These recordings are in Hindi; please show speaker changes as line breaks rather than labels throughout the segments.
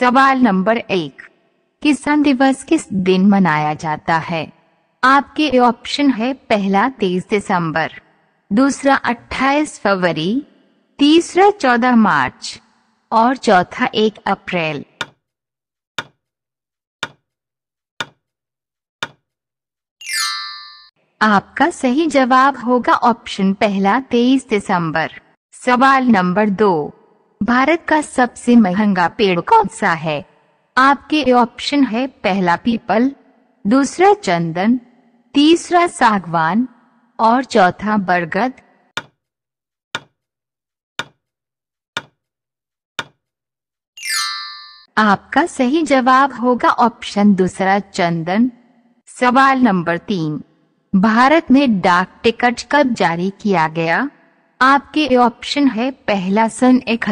सवाल नंबर एक किसान दिवस किस दिन मनाया जाता है आपके ऑप्शन है पहला तेईस दिसंबर दूसरा अट्ठाईस फरवरी तीसरा चौदह मार्च और चौथा एक अप्रैल आपका सही जवाब होगा ऑप्शन पहला तेईस दिसंबर सवाल नंबर दो भारत का सबसे महंगा पेड़ कौन सा है आपके ऑप्शन है पहला पीपल दूसरा चंदन तीसरा सागवान और चौथा बरगद आपका सही जवाब होगा ऑप्शन दूसरा चंदन सवाल नंबर तीन भारत में डाक टिकट कब जारी किया गया आपके ऑप्शन है पहला सन एक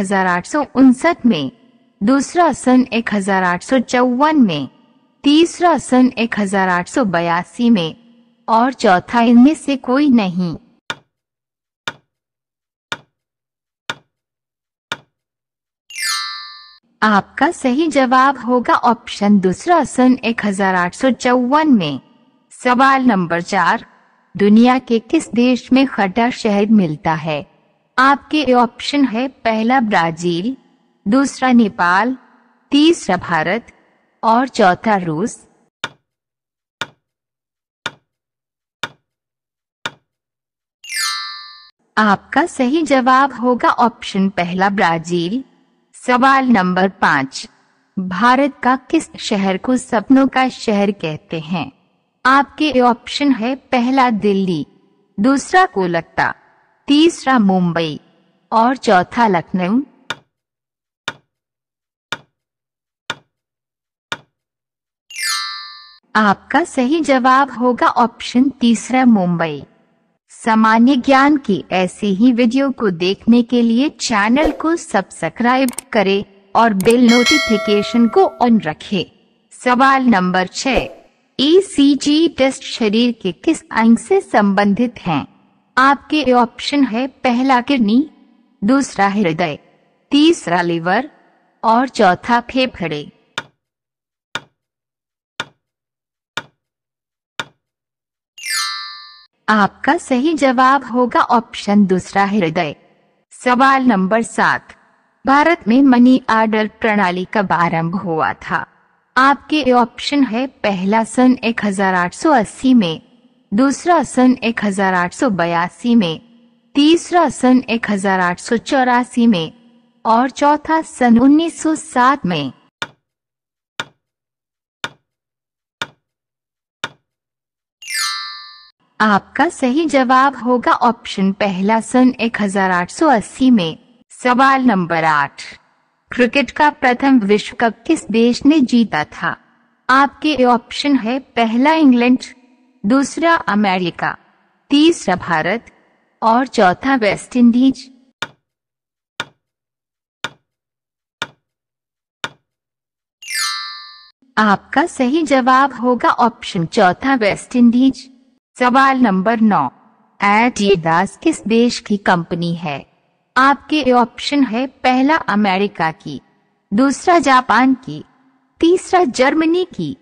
में दूसरा सन एक में तीसरा सन एक में और चौथा इनमें से कोई नहीं आपका सही जवाब होगा ऑप्शन दूसरा सन एक में सवाल नंबर चार दुनिया के किस देश में खट्टा शहद मिलता है आपके ऑप्शन है पहला ब्राजील दूसरा नेपाल तीसरा भारत और चौथा रूस आपका सही जवाब होगा ऑप्शन पहला ब्राजील सवाल नंबर पाँच भारत का किस शहर को सपनों का शहर कहते हैं आपके ऑप्शन है पहला दिल्ली दूसरा कोलकाता तीसरा मुंबई और चौथा लखनऊ आपका सही जवाब होगा ऑप्शन तीसरा मुंबई सामान्य ज्ञान की ऐसी ही वीडियो को देखने के लिए चैनल को सब्सक्राइब करें और बेल नोटिफिकेशन को ऑन रखें। सवाल नंबर छह ईसीजी टेस्ट शरीर के किस अंग से संबंधित हैं? आपके ऑप्शन है पहला किडनी दूसरा हृदय तीसरा लीवर और चौथा फेफड़े आपका सही जवाब होगा ऑप्शन दूसरा हृदय सवाल नंबर सात भारत में मनी आर्डर प्रणाली कब आरंभ हुआ था आपके ऑप्शन है पहला सन 1880 में दूसरा सन 1882 में तीसरा सन 1884 में और चौथा सन 1907 में आपका सही जवाब होगा ऑप्शन पहला सन 1880 में सवाल नंबर आठ क्रिकेट का प्रथम विश्व कप किस देश ने जीता था आपके ऑप्शन है पहला इंग्लैंड दूसरा अमेरिका तीसरा भारत और चौथा वेस्ट इंडीज आपका सही जवाब होगा ऑप्शन चौथा वेस्ट इंडीज सवाल नंबर नौ एट दास किस देश की कंपनी है आपके ऑप्शन है पहला अमेरिका की दूसरा जापान की तीसरा जर्मनी की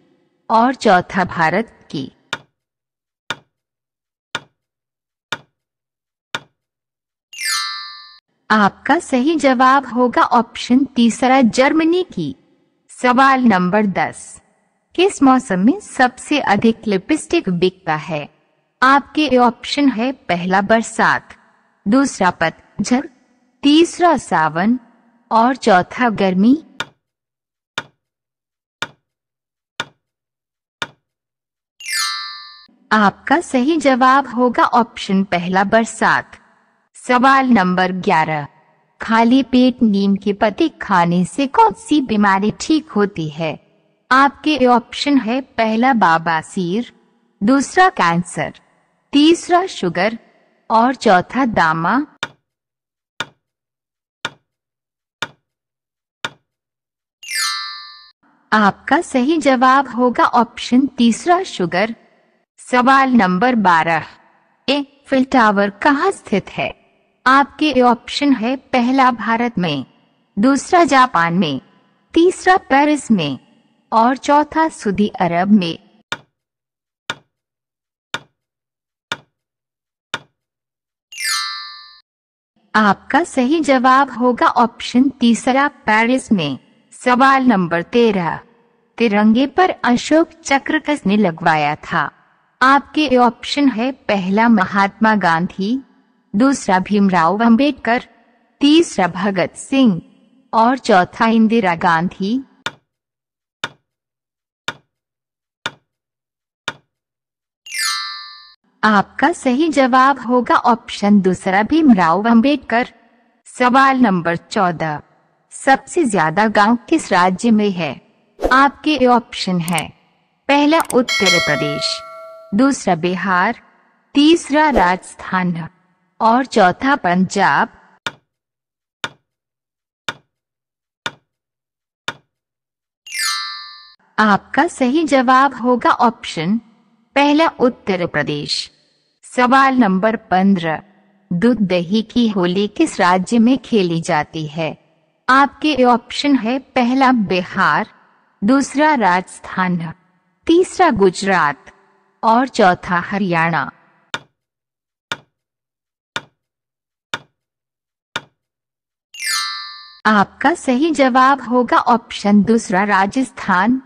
और चौथा भारत की आपका सही जवाब होगा ऑप्शन तीसरा जर्मनी की सवाल नंबर दस किस मौसम में सबसे अधिक लिपस्टिक बिकता है आपके ऑप्शन है पहला बरसात दूसरा पतझड़ तीसरा सावन और चौथा गर्मी आपका सही जवाब होगा ऑप्शन पहला बरसात सवाल नंबर ग्यारह खाली पेट नीम के पत्ते खाने से कौन सी बीमारी ठीक होती है आपके ऑप्शन है पहला बाबासीर दूसरा कैंसर तीसरा शुगर और चौथा दामा आपका सही जवाब होगा ऑप्शन तीसरा शुगर सवाल नंबर बारह ए फिल टावर कहाँ स्थित है आपके ऑप्शन है पहला भारत में दूसरा जापान में तीसरा पेरिस में और चौथा सऊदी अरब में आपका सही जवाब होगा ऑप्शन तीसरा पेरिस में सवाल नंबर तेरह तिरंगे पर अशोक चक्र कसने लगवाया था आपके ऑप्शन है पहला महात्मा गांधी दूसरा भीमराव अंबेडकर, तीसरा भगत सिंह और चौथा इंदिरा गांधी आपका सही जवाब होगा ऑप्शन दूसरा भीमराव अंबेडकर। सवाल नंबर चौदह सबसे ज्यादा गांव किस राज्य में है आपके ऑप्शन है पहला उत्तर प्रदेश दूसरा बिहार तीसरा राजस्थान और चौथा पंजाब आपका सही जवाब होगा ऑप्शन पहला उत्तर प्रदेश सवाल नंबर पंद्रह दूध दही की होली किस राज्य में खेली जाती है आपके ऑप्शन है पहला बिहार दूसरा राजस्थान तीसरा गुजरात और चौथा हरियाणा आपका सही जवाब होगा ऑप्शन दूसरा राजस्थान